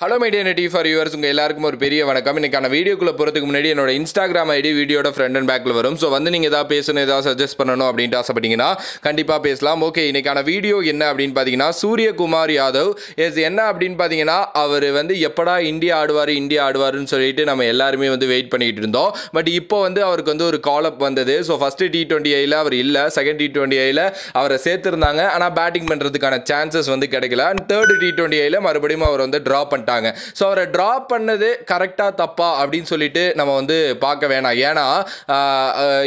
hello media நெட்டி ஃபார் யூவர்ஸ் உங்கள் எல்லாருக்கும் ஒரு பெரிய வணக்கம் இன்னைக்கான வீடியோக்குள்ள போகிறதுக்கு முன்னாடி என்னோட இன்ஸ்டாகிராம் ஐடி வீடியோட ஃப்ரெண்ட் அண்ட் பேக்கில் வரும் ஸோ வந்து நீங்கள் ஏதாவது பேசணும் ஏதாவது சஜஸ்ட் பண்ணணும் அப்படின்ட்டு ஆசைப்பட்டீங்கன்னா கண்டிப்பாக பேசலாம் ஓகே இன்னைக்கான வீடியோ என்ன அப்படின்னு பார்த்தீங்கன்னா சூரியகுமார் யாதவ் எஸ் என்ன அப்படின்னு பார்த்தீங்கன்னா அவர் வந்து எப்படா இந்தியா ஆடுவார் இந்தியா ஆடுவார்னு சொல்லிட்டு நம்ம எல்லாருமே வந்து வெயிட் பண்ணிகிட்டு இருந்தோம் பட் இப்போ வந்து அவருக்கு வந்து ஒரு அப் வந்தது ஸோ ஃபஸ்ட்டு டி டுவெண்ட்டி ஐயில் அவர் இல்லை செகண்ட் டி டுவெண்ட்டி ஐயில் அவரை சேர்த்துருந்தாங்க ஆனால் பேட்டிங் பண்ணுறதுக்கான சான்சஸ் வந்து கிடைக்கல அண்ட் தேர்ட் டி டுவெண்ட்டி ஐயில் மறுபடியும் அவர் வந்து ட்ராப் பண்ணிட்டு பண்ணிட்டாங்க ஸோ அவரை ட்ரா பண்ணது கரெக்டாக தப்பா அப்படின்னு சொல்லிட்டு நம்ம வந்து பார்க்க வேணாம் ஏன்னா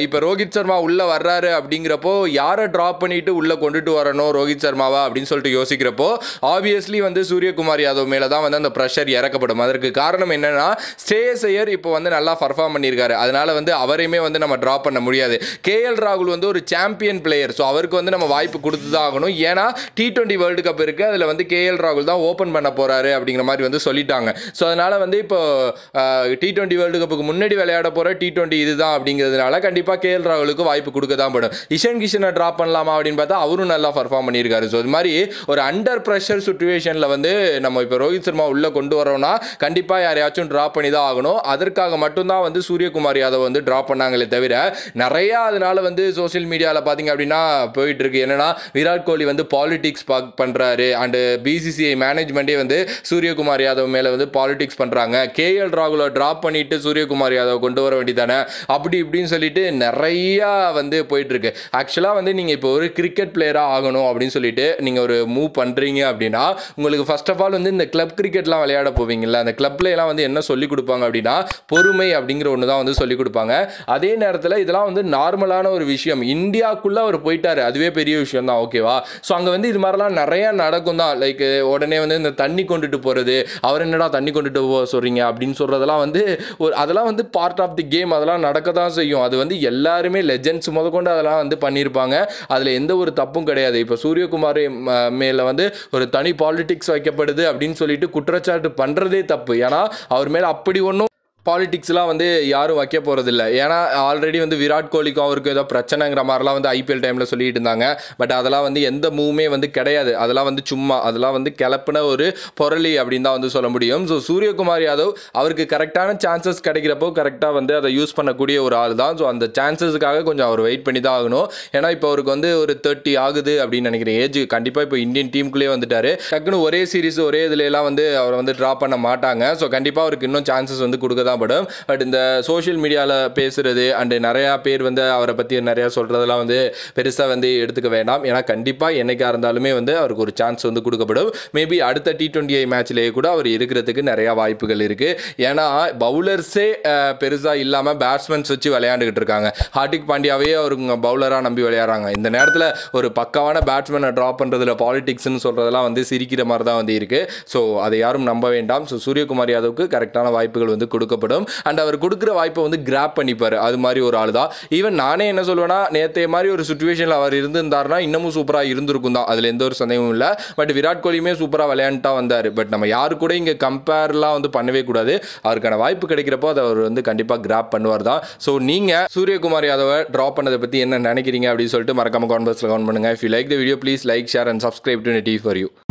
இப்போ ரோஹித் சர்மா உள்ளே வர்றாரு அப்படிங்கிறப்போ யாரை ட்ரா பண்ணிட்டு உள்ளே கொண்டுட்டு வரணும் ரோஹித் சர்மாவா அப்படின்னு சொல்லிட்டு யோசிக்கிறப்போ ஆப்வியஸ்லி வந்து சூரியகுமார் யாதவ் மேலே தான் வந்து அந்த ப்ரெஷர் இறக்கப்படும் அதற்கு காரணம் என்னன்னா ஸ்டேஸ் ஐயர் இப்போ வந்து நல்லா பர்ஃபார்ம் பண்ணியிருக்காரு அதனால் வந்து அவரையுமே வந்து நம்ம ட்ரா பண்ண முடியாது கே எல் ராகுல் வந்து ஒரு சாம்பியன் பிளேயர் ஸோ அவருக்கு வந்து நம்ம வாய்ப்பு கொடுத்து தான் ஆகணும் ஏன்னா டி ட்வெண்ட்டி வேர்ல்டு கப் இருக்குது அதில் வந்து கே எல் ராகுல் தான் ஓப்பன் பண்ண போகிறாரு அப்படிங்கிற மாதிரி வந்து சொல்லிட்டாங்க ஸோ அதனால் வந்து இப்போ டி டுவெண்ட்டி வேர்ல்டு கப்புக்கு முன்னாடி விளையாட போகிற டி டுவெண்ட்டி இதுதான் அப்படிங்கிறதுனால கண்டிப்பாக கேஎல் ராகுலுக்கு வாய்ப்பு கொடுக்க தான் படும் இஷன் கிஷனை ட்ராப் பண்ணலாமா அப்படின்னு பார்த்தா அவரும் நல்லா பர்ஃபார்ம் பண்ணியிருக்காரு ஸோ இது மாதிரி ஒரு அண்டர் ப்ரெஷர் சுச்சுவேஷனில் வந்து நம்ம இப்போ ரோஹித் சர்மா உள்ளே கொண்டு வரோம்னா கண்டிப்பாக யாரையாச்சும் ட்ராப் பண்ணி தான் ஆகணும் அதற்காக மட்டும்தான் வந்து சூரியகுமார் யாதவ் வந்து ட்ராப் பண்ணாங்களே தவிர நிறையா அதனால் வந்து சோசியல் மீடியாவில் பார்த்தீங்க அப்படின்னா போயிட்டு இருக்கு விராட் கோலி வந்து பாலிடிக்ஸ் பண்ணுறாரு அண்டு பிசிசிஐ மேனேஜ்மெண்ட்டே வந்து சூரியகுமார் சூரியகுமார் யாதவ் மேலே வந்து பாலிடிக்ஸ் பண்ணுறாங்க கே எல் ராகுல ட்ராப் பண்ணிட்டு சூரியகுமார் யாதவ் கொண்டு வர வேண்டியதானே அப்படி இப்படின்னு சொல்லிட்டு நிறையா வந்து போயிட்டுருக்கு ஆக்சுவலாக வந்து நீங்கள் இப்போ ஒரு கிரிக்கெட் பிளேயரா ஆகணும் அப்படின்னு சொல்லிட்டு நீங்கள் ஒரு மூவ் பண்ணுறீங்க அப்படின்னா உங்களுக்கு ஃபஸ்ட் ஆஃப் ஆல் வந்து இந்த கிளப் கிரிக்கெட்லாம் விளையாட போவீங்கல்ல அந்த கிளப்லையெல்லாம் வந்து என்ன சொல்லிக் கொடுப்பாங்க அப்படின்னா பொறுமை அப்படிங்கிற ஒன்று தான் வந்து சொல்லிக் கொடுப்பாங்க அதே நேரத்தில் இதெல்லாம் வந்து நார்மலான ஒரு விஷயம் இந்தியாக்குள்ள அவர் போயிட்டார் அதுவே பெரிய விஷயம் தான் ஓகேவா ஸோ அங்கே வந்து இது மாதிரிலாம் நிறையா நடக்கும் தான் லைக் உடனே வந்து இந்த தண்ணி கொண்டுட்டு போகிறது அவர் என்னடா தண்ணி கொண்டுட்டு போக சொல்கிறீங்க அப்படின்னு சொல்கிறதெல்லாம் வந்து ஒரு அதெல்லாம் வந்து பார்ட் ஆஃப் தி கேம் அதெல்லாம் நடக்க தான் செய்யும் அது வந்து எல்லாருமே லெஜெண்ட்ஸ் முதற்கொண்டு அதெல்லாம் வந்து பண்ணியிருப்பாங்க அதில் எந்த ஒரு தப்பும் கிடையாது இப்போ சூரியகுமார் மேலே வந்து ஒரு தனி பாலிடிக்ஸ் வைக்கப்படுது அப்படின்னு சொல்லிட்டு குற்றச்சாட்டு பண்ணுறதே தப்பு ஏன்னா அவர் மேலே அப்படி ஒன்றும் பாலிடிக்ஸ்லாம் வந்து யாரும் வைக்க போகிறதில்ல ஏன்னா ஆல்ரெடி வந்து விராட் கோலிக்கும் அவருக்கும் ஏதோ பிரச்சனைங்கிற மாதிரிலாம் வந்து ஐபிஎல் டைமில் சொல்லிட்டு இருந்தாங்க பட் அதெல்லாம் வந்து எந்த மூவுமே வந்து கிடையாது அதெல்லாம் வந்து சும்மா அதெல்லாம் வந்து கிளப்பின ஒரு பொருளி அப்படின்னு தான் வந்து சொல்ல முடியும் ஸோ சூரியகுமார் யாதவ் அவருக்கு கரெக்டான சான்சஸ் கிடைக்கிறப்போ கரெக்டாக வந்து அதை யூஸ் பண்ணக்கூடிய ஒரு ஆள் தான் ஸோ அந்த சான்சஸுக்காக கொஞ்சம் அவர் வெயிட் பண்ணி தான் ஆகணும் ஏன்னா இப்போ அவருக்கு வந்து ஒரு தேர்ட்டி ஆகுது அப்படின்னு நினைக்கிறேன் ஏஜ் கண்டிப்பாக இப்போ இந்தியன் டீமுக்குள்ளேயே வந்துட்டார் டக்குன்னு ஒரே சீரிஸ் ஒரே இதுலலாம் வந்து அவரை வந்து ட்ரா பண்ண மாட்டாங்க ஸோ கண்டிப்பாக அவருக்கு இன்னும் சான்சஸ் வந்து கொடுக்க தான் காணப்படும் பட் இந்த சோஷியல் மீடியாவில் பேசுகிறது அண்டு நிறையா பேர் வந்து அவரை பற்றி நிறையா சொல்கிறதெல்லாம் வந்து பெருசாக வந்து எடுத்துக்க வேண்டாம் ஏன்னா கண்டிப்பாக என்றைக்காக இருந்தாலுமே வந்து அவருக்கு ஒரு சான்ஸ் வந்து கொடுக்கப்படும் மேபி அடுத்த டி ட்வெண்ட்டி ஐ மேட்ச்லேயே கூட அவர் இருக்கிறதுக்கு நிறையா வாய்ப்புகள் இருக்குது ஏன்னா பவுலர்ஸே பெருசாக இல்லாமல் பேட்ஸ்மேன்ஸ் வச்சு விளையாண்டுக்கிட்டு இருக்காங்க ஹார்டிக் பாண்டியாவே அவருங்க பவுலராக நம்பி விளையாடுறாங்க இந்த நேரத்தில் ஒரு பக்காவான பேட்ஸ்மேனை ட்ராப் பண்ணுறதுல பாலிடிக்ஸ்னு சொல்கிறதெல்லாம் வந்து சிரிக்கிற மாதிரி தான் வந்து இருக்குது ஸோ அதை யாரும் நம்ப வேண்டாம் ஸோ சூரியகுமார் யாதவுக்கு கரெக்டான வாய்ப்புகள் வந்து கொடுக்கப்படும் தேவைப்படும் அண்ட் அவர் கொடுக்குற வாய்ப்பை வந்து கிராப் பண்ணிப்பார் அது மாதிரி ஒரு ஆள் தான் ஈவன் நானே என்ன சொல்லுவேன்னா நேற்றைய மாதிரி ஒரு சுச்சுவேஷனில் அவர் இருந்திருந்தார்னா இன்னமும் சூப்பராக இருந்திருக்கும் தான் அதில் எந்த ஒரு சந்தேகமும் இல்லை பட் விராட் கோலியுமே சூப்பராக விளையாண்டா வந்தார் பட் நம்ம யாரு கூட இங்கே கம்பேர்லாம் வந்து பண்ணவே கூடாது அவருக்கான வாய்ப்பு கிடைக்கிறப்போ அதை அவர் வந்து கண்டிப்பாக கிராப் பண்ணுவார் தான் ஸோ நீங்கள் சூரியகுமார் யாதவை ட்ராப் பண்ணதை பற்றி என்ன நினைக்கிறீங்க அப்படின்னு சொல்லிட்டு மறக்காம கான்வர்ஸில் கவுண்ட் பண்ணுங்கள் if you like the video please like share and subscribe to T for you